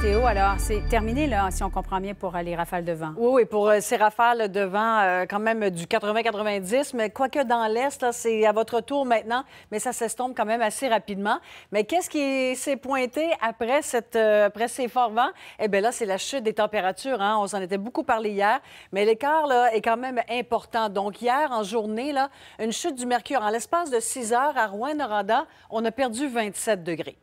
Théo, alors c'est terminé, là, si on comprend bien, pour euh, les rafales de vent. Oui, oui, pour euh, ces rafales de vent, euh, quand même du 80-90, mais quoique dans l'Est, c'est à votre tour maintenant, mais ça s'estompe quand même assez rapidement. Mais qu'est-ce qui s'est pointé après, cette, après ces forts vents? Eh bien là, c'est la chute des températures. Hein. On s'en était beaucoup parlé hier, mais l'écart là, est quand même important. Donc hier, en journée, là, une chute du mercure. En l'espace de 6 heures, à Rouen-Noranda, on a perdu 27 degrés.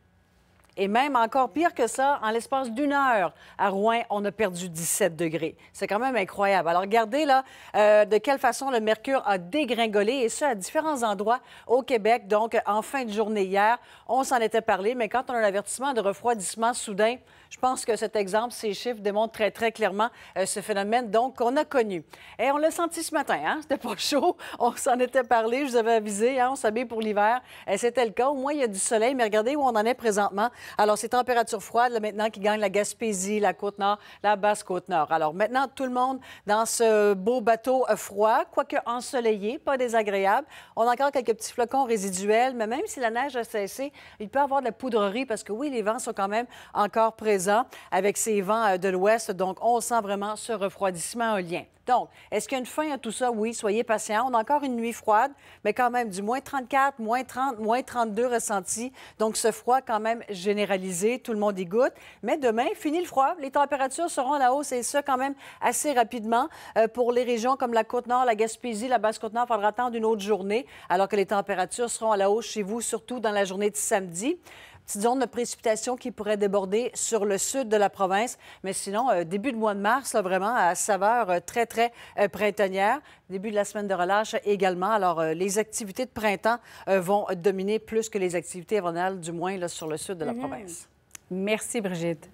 Et même encore pire que ça, en l'espace d'une heure, à Rouen, on a perdu 17 degrés. C'est quand même incroyable. Alors regardez là euh, de quelle façon le mercure a dégringolé, et ça à différents endroits au Québec. Donc, en fin de journée hier, on s'en était parlé, mais quand on a l'avertissement de refroidissement soudain, je pense que cet exemple, ces chiffres démontrent très, très clairement euh, ce phénomène donc qu'on a connu. Et on l'a senti ce matin, hein? C'était pas chaud. On s'en était parlé, je vous avais avisé, hein? on s'habille pour l'hiver. Euh, c'était le cas. Au moins, il y a du soleil, mais regardez où on en est présentement. Alors, c'est température froide là, maintenant qui gagne la Gaspésie, la Côte-Nord, la Basse-Côte-Nord. Alors, maintenant, tout le monde dans ce beau bateau euh, froid, quoique ensoleillé, pas désagréable. On a encore quelques petits flocons résiduels, mais même si la neige a cessé, il peut y avoir de la poudrerie parce que, oui, les vents sont quand même encore présents avec ces vents euh, de l'ouest. Donc, on sent vraiment ce refroidissement au lien. Donc, est-ce qu'il y a une fin à tout ça? Oui, soyez patient. On a encore une nuit froide, mais quand même du moins 34, moins 30, moins 32 ressentis. Donc, ce froid quand même généralisé, tout le monde y goûte. Mais demain, fini le froid. Les températures seront à la hausse et ça quand même assez rapidement. Euh, pour les régions comme la Côte-Nord, la Gaspésie, la Basse-Côte-Nord, il faudra attendre une autre journée alors que les températures seront à la hausse chez vous, surtout dans la journée de samedi petite zone de précipitation qui pourrait déborder sur le sud de la province. Mais sinon, euh, début de mois de mars, vraiment, à saveur euh, très, très euh, printanière. Début de la semaine de relâche également. Alors, les activités de printemps vont dominer plus que les activités hivernales, du moins, sur le sud de la mhm. province. Merci, Brigitte.